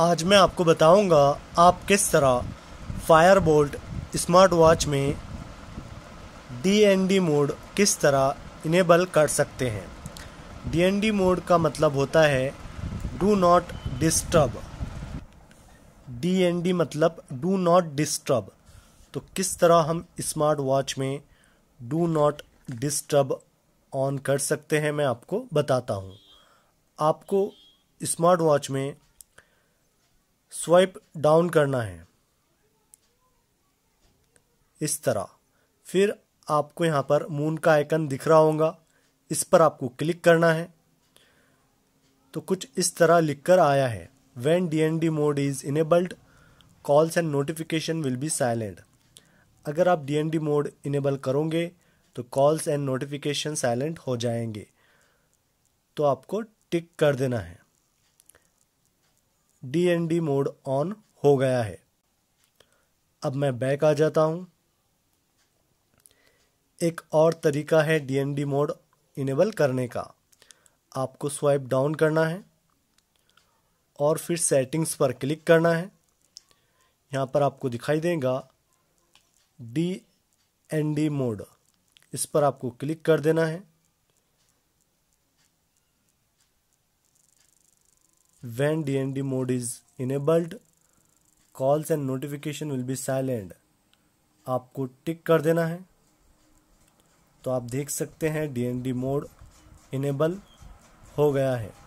आज मैं आपको बताऊंगा आप किस तरह फायर बोल्ट स्मार्ट वॉच में डी मोड किस तरह इनेबल कर सकते हैं डी मोड का मतलब होता है डू नॉट डिस्टर्ब डी मतलब डू नॉट डिस्टर्ब तो किस तरह हम स्मार्ट वॉच में डू नॉट डिस्टर्ब ऑन कर सकते हैं मैं आपको बताता हूँ आपको स्मार्ट वॉच में स्वाइप डाउन करना है इस तरह फिर आपको यहाँ पर मून का आइकन दिख रहा होगा इस पर आपको क्लिक करना है तो कुछ इस तरह लिखकर आया है when D N D mode is enabled calls and notification will be silent अगर आप D N D mode enable करोगे तो कॉल्स एंड नोटिफिकेशन साइलेंट हो जाएंगे तो आपको टिक कर देना है डी मोड ऑन हो गया है अब मैं बैक आ जाता हूँ एक और तरीका है डी मोड इनेबल करने का आपको स्वाइप डाउन करना है और फिर सेटिंग्स पर क्लिक करना है यहाँ पर आपको दिखाई देगा डी एन डी मोड इस पर आपको क्लिक कर देना है When DND mode is enabled, calls and notification will be silent. आपको टिक कर देना है तो आप देख सकते हैं डीएनडी मोड इनेबल हो गया है